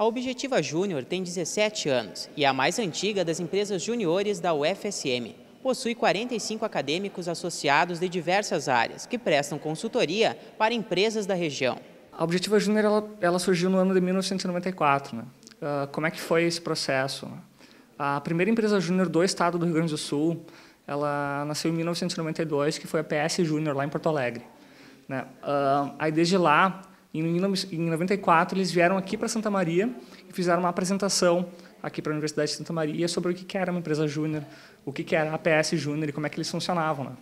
A Objetiva Júnior tem 17 anos e é a mais antiga das empresas juniores da UFSM. Possui 45 acadêmicos associados de diversas áreas que prestam consultoria para empresas da região. A Objetiva Júnior ela, ela, surgiu no ano de 1994. Né? Uh, como é que foi esse processo? A primeira empresa júnior do estado do Rio Grande do Sul, ela nasceu em 1992, que foi a PS Júnior, lá em Porto Alegre. Né? Uh, aí desde lá em 1994, eles vieram aqui para Santa Maria e fizeram uma apresentação aqui para a Universidade de Santa Maria sobre o que era uma empresa júnior, o que era a APS júnior e como é que eles funcionavam. Né?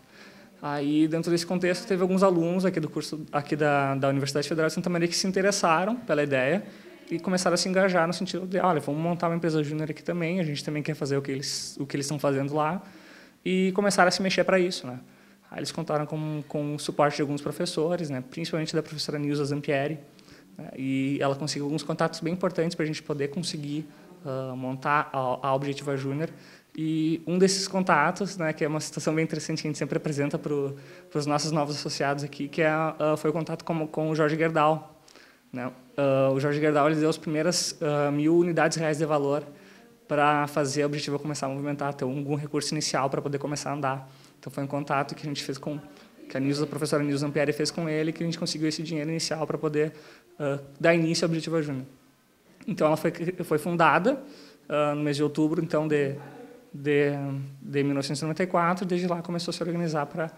Aí, dentro desse contexto, teve alguns alunos aqui do curso aqui da, da Universidade Federal de Santa Maria que se interessaram pela ideia e começaram a se engajar no sentido de, olha, vamos montar uma empresa júnior aqui também, a gente também quer fazer o que eles o que eles estão fazendo lá e começaram a se mexer para isso, né? Aí eles contaram com, com o suporte de alguns professores, né, principalmente da professora Nilza Zampieri, né, e ela conseguiu alguns contatos bem importantes para a gente poder conseguir uh, montar a, a Objetiva Júnior. E um desses contatos, né, que é uma situação bem interessante que a gente sempre apresenta para os nossos novos associados aqui, que é, uh, foi o contato com, com o Jorge Gerdau. Né? Uh, o Jorge Gerdau ele deu as primeiras mil unidades reais de valor para fazer a Objetiva começar a movimentar, ter algum recurso inicial para poder começar a andar. Então foi um contato que a gente fez com que a, Nilza, a professora Nilson Ampieri fez com ele, que a gente conseguiu esse dinheiro inicial para poder uh, dar início à Objetiva Júnior. Então ela foi, foi fundada uh, no mês de outubro então de, de, de 1994, desde lá começou a se organizar para...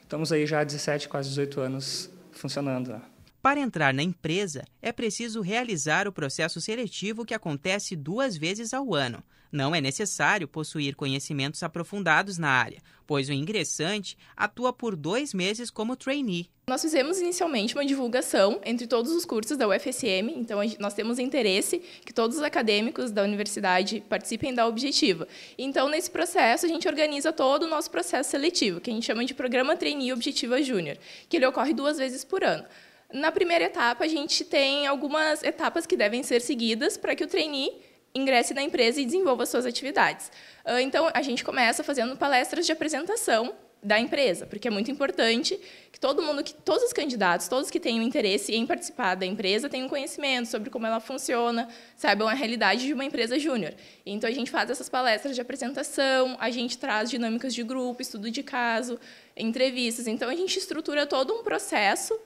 Estamos aí já há 17, quase 18 anos funcionando. Né? Para entrar na empresa, é preciso realizar o processo seletivo que acontece duas vezes ao ano. Não é necessário possuir conhecimentos aprofundados na área, pois o ingressante atua por dois meses como trainee. Nós fizemos inicialmente uma divulgação entre todos os cursos da UFSM, então nós temos interesse que todos os acadêmicos da universidade participem da objetiva. Então, nesse processo, a gente organiza todo o nosso processo seletivo, que a gente chama de Programa Trainee Objetiva Júnior, que ele ocorre duas vezes por ano. Na primeira etapa, a gente tem algumas etapas que devem ser seguidas para que o trainee ingresse na empresa e desenvolva suas atividades. Ah, então, a gente começa fazendo palestras de apresentação da empresa, porque é muito importante que todo mundo, que todos os candidatos, todos que tenham interesse em participar da empresa, tenham conhecimento sobre como ela funciona, saibam a realidade de uma empresa júnior. Então a gente faz essas palestras de apresentação, a gente traz dinâmicas de grupo, estudo de caso, entrevistas. Então a gente estrutura todo um processo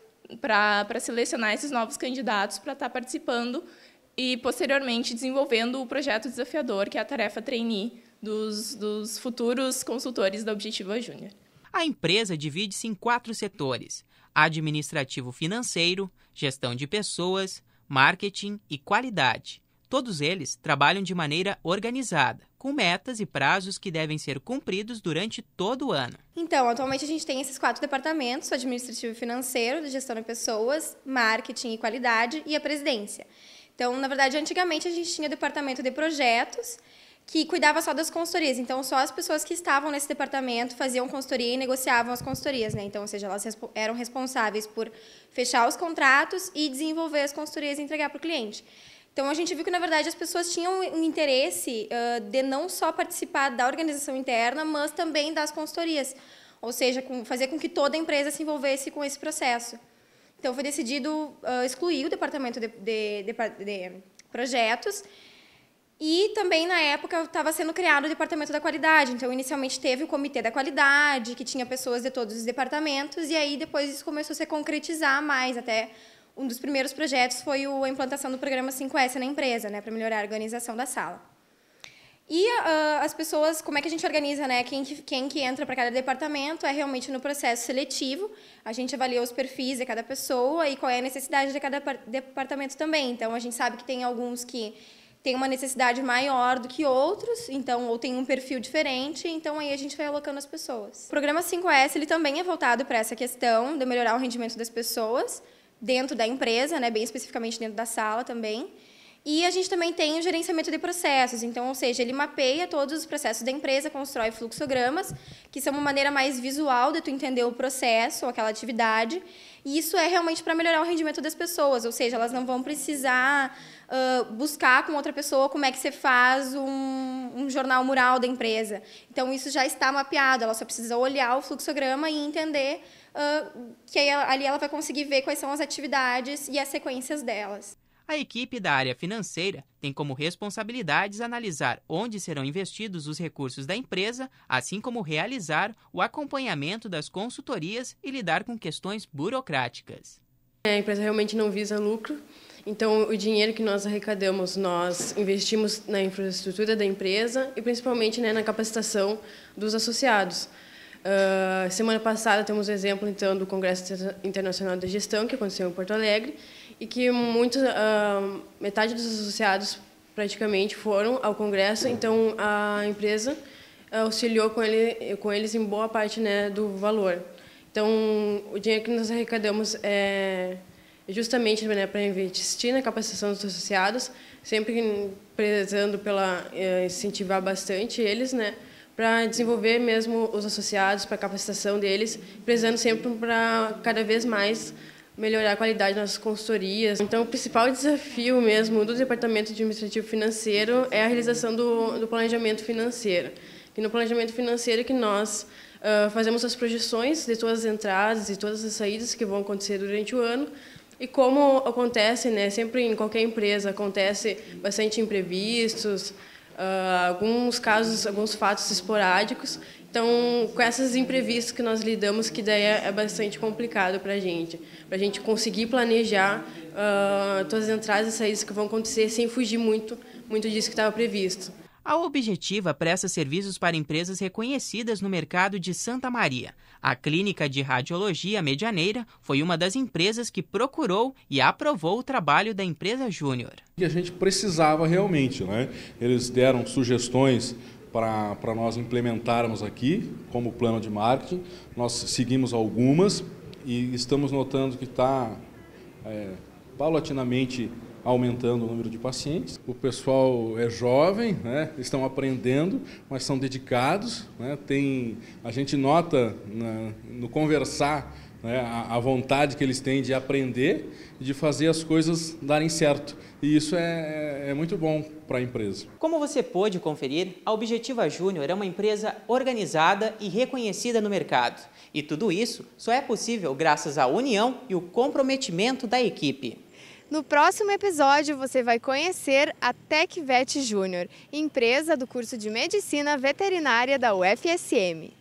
para selecionar esses novos candidatos para estar tá participando e, posteriormente, desenvolvendo o projeto desafiador, que é a tarefa trainee dos, dos futuros consultores da Objetiva Júnior. A empresa divide-se em quatro setores: administrativo-financeiro, gestão de pessoas, marketing e qualidade. Todos eles trabalham de maneira organizada, com metas e prazos que devem ser cumpridos durante todo o ano. Então, atualmente a gente tem esses quatro departamentos: administrativo e financeiro, gestão de pessoas, marketing e qualidade e a presidência. Então, na verdade, antigamente a gente tinha o departamento de projetos que cuidava só das consultorias. Então, só as pessoas que estavam nesse departamento faziam consultoria e negociavam as consultorias, né? Então, ou seja, elas eram responsáveis por fechar os contratos e desenvolver as consultorias e entregar para o cliente. Então a gente viu que na verdade as pessoas tinham um interesse uh, de não só participar da organização interna, mas também das consultorias, ou seja, com, fazer com que toda a empresa se envolvesse com esse processo. Então foi decidido uh, excluir o departamento de, de, de, de projetos e também, na época, estava sendo criado o departamento da qualidade. Então, inicialmente teve o comitê da qualidade, que tinha pessoas de todos os departamentos, e aí depois isso começou a se concretizar mais, até um dos primeiros projetos foi a implantação do programa 5S na empresa, né, para melhorar a organização da sala. E uh, as pessoas, como é que a gente organiza, né? Quem que, quem que entra para cada departamento é realmente no processo seletivo. A gente avalia os perfis de cada pessoa e qual é a necessidade de cada departamento também. Então, a gente sabe que tem alguns que têm uma necessidade maior do que outros, então ou tem um perfil diferente, então aí a gente vai alocando as pessoas. O programa 5S ele também é voltado para essa questão de melhorar o rendimento das pessoas dentro da empresa, né, bem especificamente dentro da sala também. E a gente também tem o gerenciamento de processos, então, ou seja, ele mapeia todos os processos da empresa, constrói fluxogramas, que são uma maneira mais visual de tu entender o processo ou aquela atividade, e isso é realmente para melhorar o rendimento das pessoas, ou seja, elas não vão precisar uh, buscar com outra pessoa como é que você faz um, um jornal mural da empresa. Então, isso já está mapeado, ela só precisa olhar o fluxograma e entender Uh, que aí, ali ela vai conseguir ver quais são as atividades e as sequências delas. A equipe da área financeira tem como responsabilidades analisar onde serão investidos os recursos da empresa, assim como realizar o acompanhamento das consultorias e lidar com questões burocráticas. A empresa realmente não visa lucro, então o dinheiro que nós arrecadamos, nós investimos na infraestrutura da empresa e principalmente né, na capacitação dos associados. Uh, semana passada temos o exemplo então do Congresso Internacional da Gestão que aconteceu em Porto Alegre e que muitos, uh, metade dos associados praticamente foram ao congresso, então a empresa ah, auxiliou com, ele, com eles em boa parte né, do valor. Então, o dinheiro que nós arrecadamos é justamente né, para investir na capacitação dos associados, sempre prezando pela eh, incentivar bastante eles, né, para desenvolver mesmo os associados, para a capacitação deles, prezando sempre para cada vez mais melhorar a qualidade das consultorias. Então, o principal desafio mesmo do Departamento Administrativo Financeiro é a realização do, do planejamento financeiro. E no planejamento financeiro é que nós uh, fazemos as projeções de todas as entradas e todas as saídas que vão acontecer durante o ano, e como acontece, né, sempre em qualquer empresa, acontece bastante imprevistos, uh, alguns casos, alguns fatos esporádicos. Então, com essas imprevistos que nós lidamos, que daí é, é bastante complicado para a gente, para a gente conseguir planejar uh, todas as entradas e saídas que vão acontecer sem fugir muito, muito disso que estava previsto. A Objetiva presta serviços para empresas reconhecidas no mercado de Santa Maria. A Clínica de Radiologia Medianeira foi uma das empresas que procurou e aprovou o trabalho da empresa Júnior. E a gente precisava realmente, né? Eles deram sugestões para nós implementarmos aqui como plano de marketing. Nós seguimos algumas e estamos notando que está é, paulatinamente aumentando o número de pacientes. O pessoal é jovem, né, estão aprendendo, mas são dedicados. Né, tem, a gente nota na, no conversar né, a, a, vontade que eles têm de aprender e de fazer as coisas darem certo. E isso é, é, é muito bom para a empresa. Como você pôde conferir, a Objetiva Júnior é uma empresa organizada e reconhecida no mercado. E tudo isso só é possível graças à união e o comprometimento da equipe. No próximo episódio, você vai conhecer a TecVet Júnior, empresa do curso de Medicina Veterinária da UFSM.